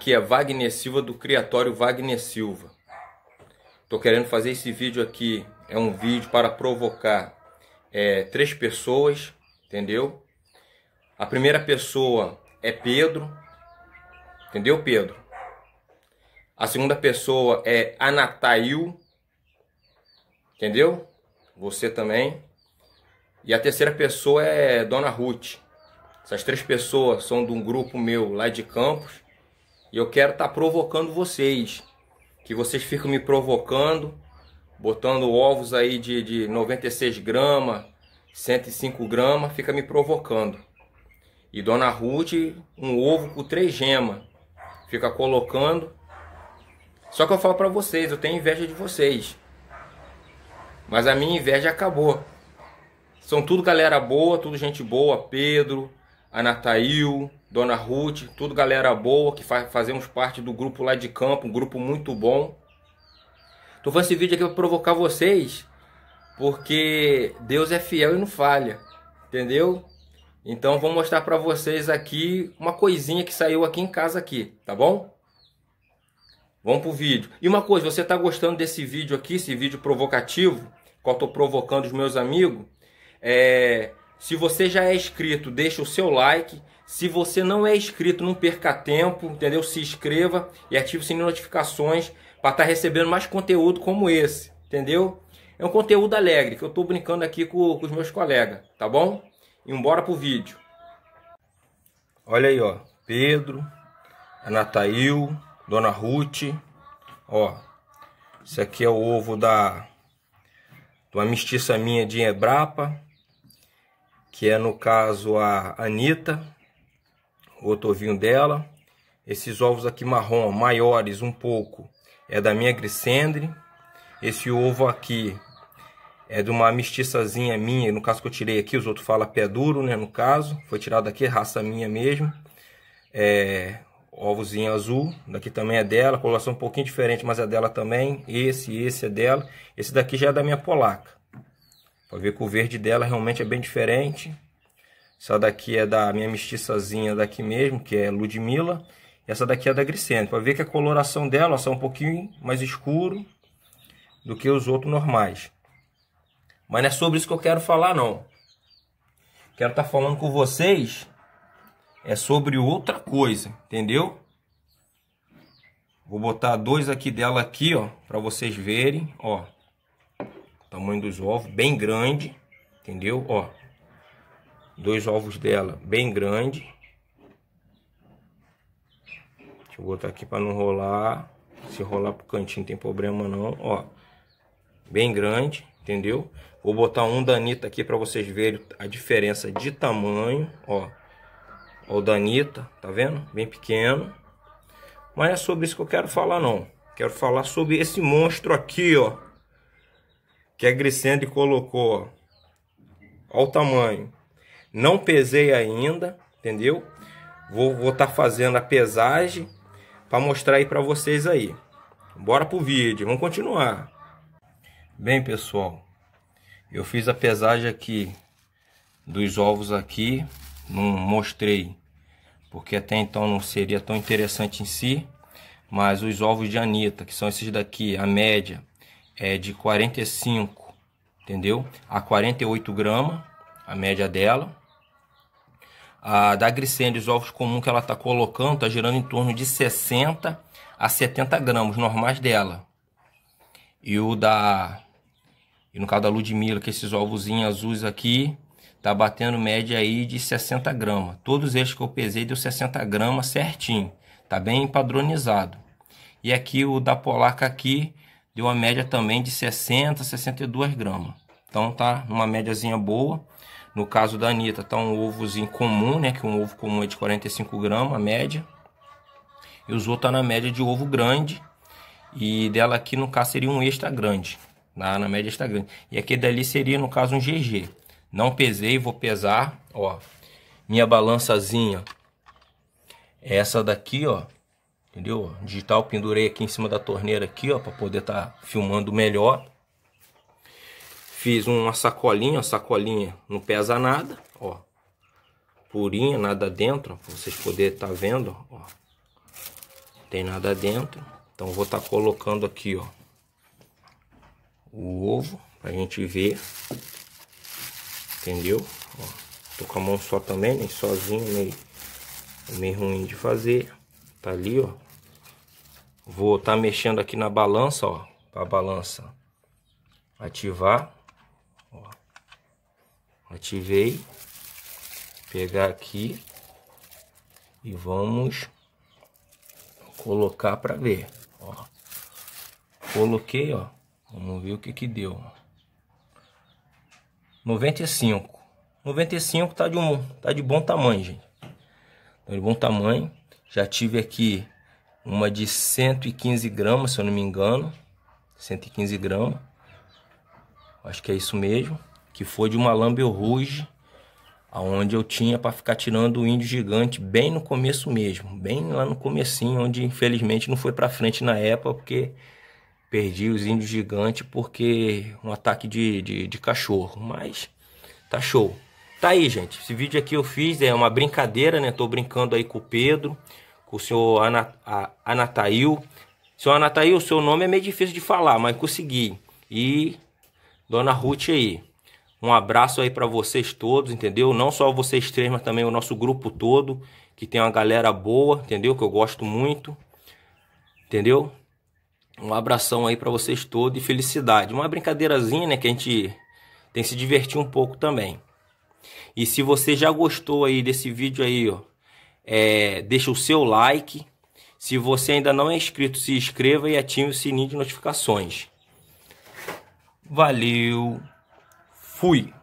Aqui é Wagner Silva do Criatório Wagner Silva. Tô querendo fazer esse vídeo aqui. É um vídeo para provocar é, três pessoas, entendeu? A primeira pessoa é Pedro, entendeu, Pedro? A segunda pessoa é Anatail, entendeu? Você também. E a terceira pessoa é Dona Ruth. Essas três pessoas são de um grupo meu lá de Campos e eu quero estar tá provocando vocês. Que vocês ficam me provocando, botando ovos aí de, de 96 gramas, 105 gramas, fica me provocando. E Dona Ruth, um ovo com três gemas. Fica colocando. Só que eu falo para vocês, eu tenho inveja de vocês. Mas a minha inveja acabou. São tudo galera boa, tudo gente boa. Pedro, Anatail, Dona Ruth, tudo galera boa, que fazemos parte do grupo lá de campo, um grupo muito bom. Tô fazendo esse vídeo aqui para provocar vocês, porque Deus é fiel e não falha, entendeu? Então vou mostrar para vocês aqui uma coisinha que saiu aqui em casa aqui, tá bom? Vamos pro vídeo. E uma coisa, você tá gostando desse vídeo aqui, esse vídeo provocativo, qual tô provocando os meus amigos? É, se você já é inscrito, deixa o seu like. Se você não é inscrito, não perca tempo, entendeu? Se inscreva e ative o sininho de notificações para estar tá recebendo mais conteúdo como esse, entendeu? É um conteúdo alegre que eu estou brincando aqui com, com, os meus colegas, tá bom? E bora pro vídeo. Olha aí, ó. Pedro, a Dona Ruth, ó. Esse aqui é o ovo da de uma mestiça minha de Hebrapa que é no caso a Anitta, o otovinho dela. Esses ovos aqui marrom, maiores um pouco, é da minha grisendre. Esse ovo aqui é de uma mestiçazinha minha, no caso que eu tirei aqui, os outros falam pé duro, né, no caso. Foi tirado aqui, é raça minha mesmo. É, ovozinho azul, daqui também é dela, coloração é um pouquinho diferente, mas é dela também. Esse, esse é dela. Esse daqui já é da minha polaca. Pode ver que o verde dela realmente é bem diferente. Essa daqui é da minha mestiçazinha daqui mesmo, que é Ludmilla. E essa daqui é da Grisene. Pode ver que a coloração dela só é um pouquinho mais escuro do que os outros normais. Mas não é sobre isso que eu quero falar, não. Quero estar tá falando com vocês é sobre outra coisa, entendeu? Vou botar dois aqui dela aqui, ó, para vocês verem, ó. Tamanho dos ovos, bem grande, entendeu? Ó, dois ovos dela bem grande. Deixa eu botar aqui para não rolar. Se rolar pro cantinho tem problema não, ó. Bem grande, entendeu? Vou botar um da Anitta aqui para vocês verem a diferença de tamanho, ó. Ó o Danita, tá vendo? Bem pequeno. Mas é sobre isso que eu quero falar não. Quero falar sobre esse monstro aqui, ó que a Grisende colocou. Olha o tamanho. Não pesei ainda, entendeu? Vou estar tá fazendo a pesagem para mostrar aí para vocês aí. Bora pro vídeo, vamos continuar. Bem, pessoal, eu fiz a pesagem aqui dos ovos aqui, não mostrei porque até então não seria tão interessante em si, mas os ovos de Anitta, que são esses daqui, a média, é de 45, entendeu? A 48 gramas, a média dela. A da Grisende, os ovos comum que ela está colocando está girando em torno de 60 a 70 gramas, normais dela. E o da. E no caso da Ludmilla, que é esses ovozinhos azuis aqui, tá batendo média aí de 60 gramas. Todos estes que eu pesei deu 60 gramas certinho. Tá bem padronizado. E aqui o da Polaca aqui deu uma média também de 60, 62 gramas. Então tá numa médiazinha boa. No caso da Anitta, tá um ovozinho comum, né? Que um ovo comum é de 45 gramas, a média. E o outros tá na média de ovo grande. E dela aqui, no caso, seria um extra grande. Na, tá? na média extra grande. E aqui dali seria, no caso, um GG. Não pesei, vou pesar, ó. Minha balançazinha. É essa daqui, ó entendeu? Digital pendurei aqui em cima da torneira aqui, ó, para poder estar tá filmando melhor. Fiz uma sacolinha, a sacolinha não pesa nada, ó. Purinha, nada dentro, para vocês poderem estar tá vendo, ó. tem nada dentro. Então vou estar tá colocando aqui, ó, o ovo pra gente ver. Entendeu? Ó, tô com a mão só também, nem sozinho, nem, meio ruim de fazer. Tá ali, ó. Vou tá mexendo aqui na balança, ó. Pra balança ativar. Ó. Ativei. Pegar aqui. E vamos colocar para ver, ó. Coloquei, ó. Vamos ver o que que deu. 95. 95 tá de um, tá de bom tamanho, gente. Tá de bom tamanho. Já tive aqui uma de 115 gramas, se eu não me engano. 115 gramas. Acho que é isso mesmo. Que foi de uma Lambel Rouge. Onde eu tinha para ficar tirando o índio gigante bem no começo mesmo. Bem lá no comecinho, onde infelizmente não foi para frente na época. Porque perdi os índios gigantes porque um ataque de, de, de cachorro. Mas tá show. Tá aí, gente. Esse vídeo aqui eu fiz, é uma brincadeira, né? Tô brincando aí com o Pedro, com o senhor Ana, a, Anatail. Senhor Anatail, o seu nome é meio difícil de falar, mas consegui. E Dona Ruth aí. Um abraço aí para vocês todos, entendeu? Não só vocês três, mas também o nosso grupo todo, que tem uma galera boa, entendeu? Que eu gosto muito. Entendeu? Um abração aí para vocês todos e felicidade. Uma brincadeirazinha, né, que a gente tem se divertir um pouco também. E se você já gostou aí desse vídeo aí, ó, é, deixa o seu like. Se você ainda não é inscrito, se inscreva e ative o sininho de notificações. Valeu. Fui.